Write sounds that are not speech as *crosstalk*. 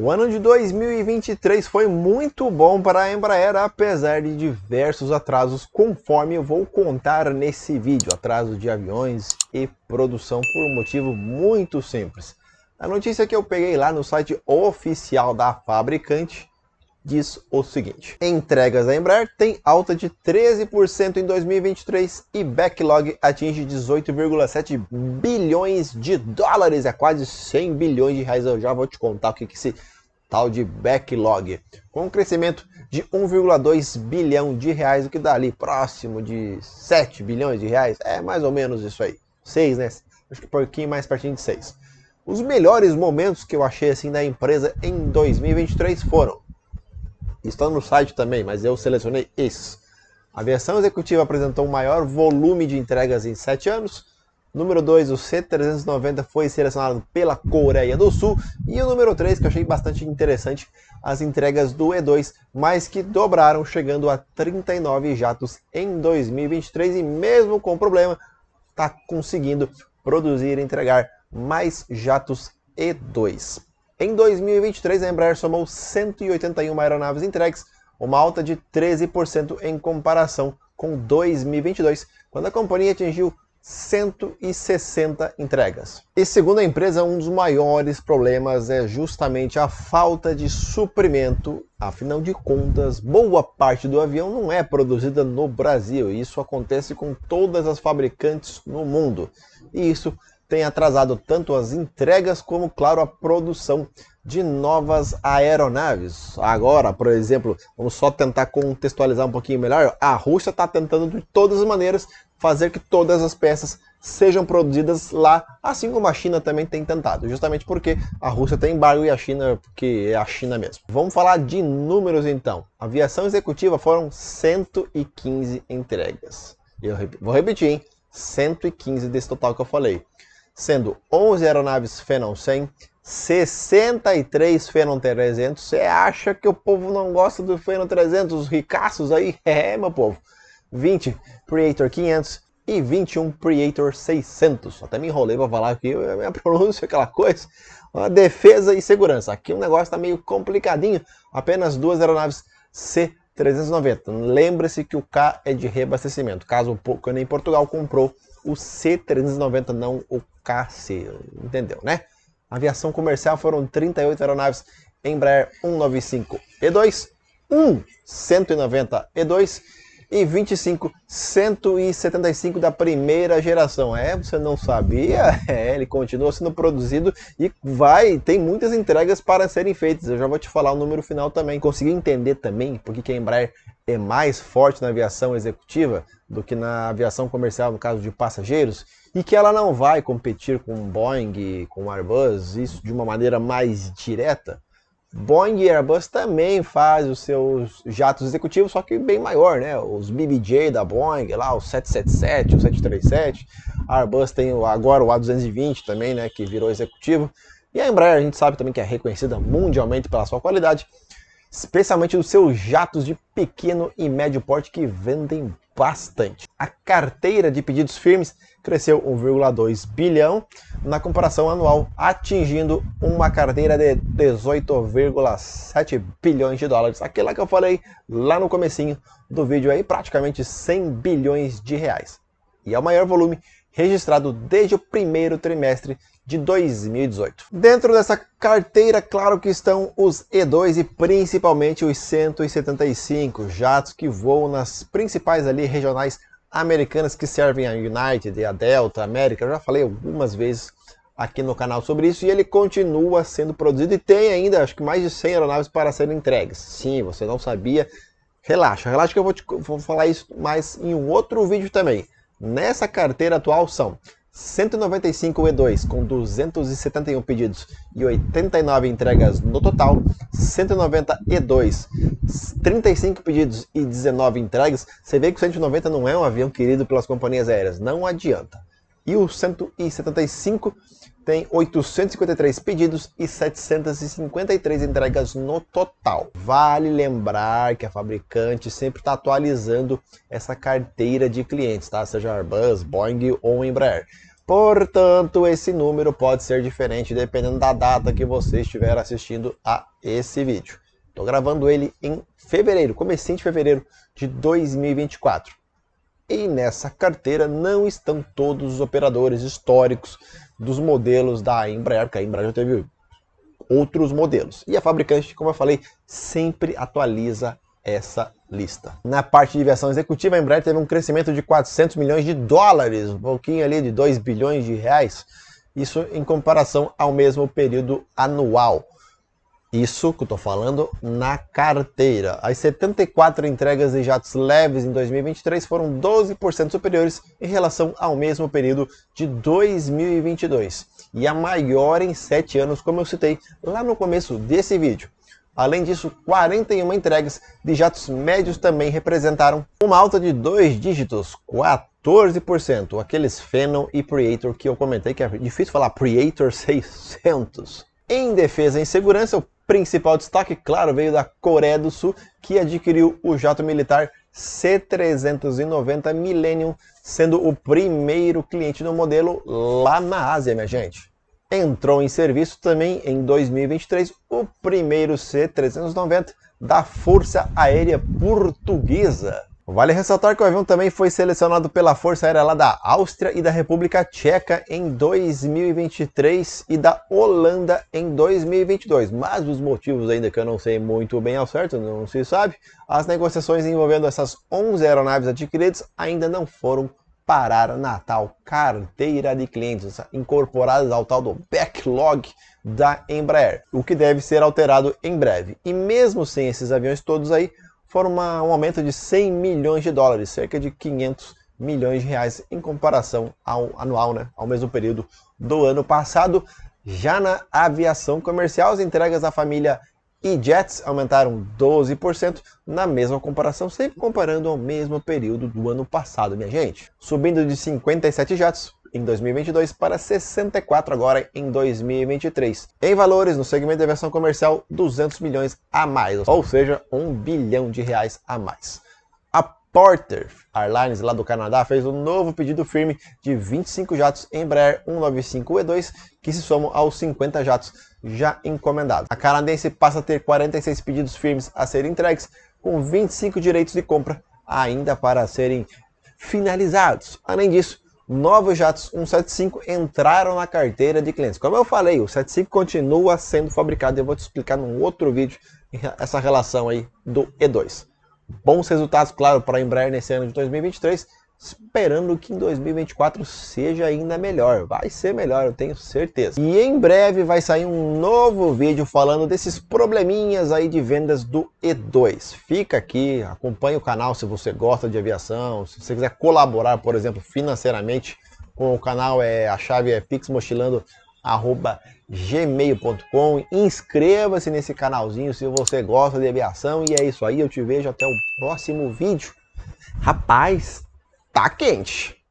O ano de 2023 foi muito bom para a Embraer, apesar de diversos atrasos, conforme eu vou contar nesse vídeo. Atraso de aviões e produção por um motivo muito simples. A notícia que eu peguei lá no site oficial da fabricante diz o seguinte: entregas da Embraer tem alta de 13% em 2023 e backlog atinge 18,7 bilhões de dólares, é quase 100 bilhões de reais. Eu já vou te contar o que que é se tal de backlog, com um crescimento de 1,2 bilhão de reais, o que dá ali próximo de 7 bilhões de reais, é mais ou menos isso aí, 6 né, acho que um pouquinho mais pertinho de 6. Os melhores momentos que eu achei assim da empresa em 2023 foram Está no site também, mas eu selecionei esse. A versão executiva apresentou o maior volume de entregas em 7 anos. Número 2, o C390 foi selecionado pela Coreia do Sul. E o número 3, que eu achei bastante interessante, as entregas do E2, mas que dobraram, chegando a 39 jatos em 2023. E mesmo com problema, está conseguindo produzir e entregar mais jatos E2. Em 2023, a Embraer somou 181 aeronaves entregues, uma alta de 13% em comparação com 2022, quando a companhia atingiu 160 entregas. E segundo a empresa, um dos maiores problemas é justamente a falta de suprimento. Afinal de contas, boa parte do avião não é produzida no Brasil. Isso acontece com todas as fabricantes no mundo. E isso tem atrasado tanto as entregas como, claro, a produção de novas aeronaves. Agora, por exemplo, vamos só tentar contextualizar um pouquinho melhor. A Rússia está tentando de todas as maneiras fazer que todas as peças sejam produzidas lá, assim como a China também tem tentado, justamente porque a Rússia tem embargo e a China, que é a China mesmo. Vamos falar de números então. aviação executiva foram 115 entregas. Eu vou repetir, hein? 115 desse total que eu falei sendo 11 aeronaves Phenom 100, 63 Phenom 300. Você acha que o povo não gosta do Phenom 300, os ricaços aí? *laughs* É, meu povo. 20 Predator 500 e 21 Predator 600. Até me enrolei para falar aqui, *laughs* minha pronúncia, aquela coisa. Uma defesa e segurança. Aqui o um negócio tá meio complicadinho. Apenas duas aeronaves C 390. Lembre-se que o K é de reabastecimento. Caso o Cana em Portugal comprou o C-390 não, o KC, entendeu, né? Aviação comercial foram 38 aeronaves Embraer 195 E2, 1 190 E2 e 25 175 da primeira geração. É, você não sabia? *laughs* É, ele continua sendo produzido e vai, tem muitas entregas para serem feitas. Eu já vou te falar o número final também. Consegui entender também porque que a Embraer é mais forte na aviação executiva do que na aviação comercial, no caso de passageiros, e que ela não vai competir com Boeing, com Airbus, isso de uma maneira mais direta. Boeing e Airbus também faz os seus jatos executivos, só que bem maior, né? Os BBJ da Boeing, lá o 777, o 737. A Airbus tem agora o A220 também, né, que virou executivo. E a Embraer, a gente sabe também que é reconhecida mundialmente pela sua qualidade, especialmente dos seus jatos de pequeno e médio porte que vendem bastante. A carteira de pedidos firmes cresceu 1,2 bilhão na comparação anual, atingindo uma carteira de 18,7 bilhões de dólares. Aquela que eu falei lá no comecinho do vídeo aí, praticamente 100 bilhões de reais. E é o maior volume registrado desde o primeiro trimestre de 2018. Dentro dessa carteira, claro que estão os E2 e principalmente os 175 jatos que voam nas principais ali regionais americanas que servem a United, a Delta, a América. Eu já falei algumas vezes aqui no canal sobre isso e ele continua sendo produzido e tem ainda acho que mais de 100 aeronaves para serem entregues. Sim, você não sabia? Relaxa, relaxa que eu vou, te, vou falar isso mais em um outro vídeo também nessa carteira atual são 195 E2 com 271 pedidos e 89 entregas no total, 190 E2, 35 pedidos e 19 entregas. Você vê que o 190 não é um avião querido pelas companhias aéreas, não adianta. E o 175 tem 853 pedidos e 753 entregas no total. Vale lembrar que a fabricante sempre está atualizando essa carteira de clientes, tá? Seja Airbus, Boeing ou Embraer. Portanto, esse número pode ser diferente dependendo da data que você estiver assistindo a esse vídeo. Estou gravando ele em fevereiro, comecinho de fevereiro de 2024. E nessa carteira não estão todos os operadores históricos dos modelos da Embraer, porque a Embraer já teve outros modelos. E a fabricante, como eu falei, sempre atualiza essa lista. Na parte de versão executiva, a Embraer teve um crescimento de 400 milhões de dólares, um pouquinho ali de 2 bilhões de reais, isso em comparação ao mesmo período anual. Isso que eu estou falando na carteira. As 74 entregas de jatos leves em 2023 foram 12% superiores em relação ao mesmo período de 2022 e a maior em 7 anos, como eu citei lá no começo desse vídeo. Além disso, 41 entregas de jatos médios também representaram uma alta de dois dígitos, 14%, aqueles Phenom e creator que eu comentei que é difícil falar creator 600. Em defesa e segurança, o principal destaque, claro, veio da Coreia do Sul, que adquiriu o jato militar C390 Millennium, sendo o primeiro cliente do modelo lá na Ásia, minha gente. Entrou em serviço também em 2023 o primeiro C390 da Força Aérea Portuguesa. Vale ressaltar que o avião também foi selecionado pela Força Aérea lá da Áustria e da República Tcheca em 2023 e da Holanda em 2022, mas os motivos ainda que eu não sei muito bem ao certo, não se sabe, as negociações envolvendo essas 11 aeronaves adquiridas ainda não foram parar na tal carteira de clientes incorporadas ao tal do backlog da Embraer, o que deve ser alterado em breve. E mesmo sem esses aviões todos aí, foram uma, um aumento de 100 milhões de dólares, cerca de 500 milhões de reais em comparação ao anual, né, ao mesmo período do ano passado. Já na aviação comercial, as entregas da família e jets aumentaram 12% na mesma comparação, sempre comparando ao mesmo período do ano passado, minha gente. Subindo de 57 jatos em 2022 para 64 agora em 2023. Em valores, no segmento de aviação comercial, 200 milhões a mais, ou seja, 1 bilhão de reais a mais. A Porter Airlines, lá do Canadá, fez um novo pedido firme de 25 jatos Embraer 195E2, que se somam aos 50 jatos já encomendados. A canadense passa a ter 46 pedidos firmes a serem entregues, com 25 direitos de compra ainda para serem finalizados. Além disso, novos jatos 175 entraram na carteira de clientes. Como eu falei, o 75 continua sendo fabricado. Eu vou te explicar num outro vídeo essa relação aí do E2. Bons resultados, claro, para a Embraer nesse ano de 2023 esperando que em 2024 seja ainda melhor. Vai ser melhor, eu tenho certeza. E em breve vai sair um novo vídeo falando desses probleminhas aí de vendas do E2. Fica aqui, acompanhe o canal se você gosta de aviação, se você quiser colaborar, por exemplo, financeiramente com o canal, é a chave é pixmochilando gmail.com inscreva-se nesse canalzinho se você gosta de aviação e é isso aí eu te vejo até o próximo vídeo rapaz tá quente.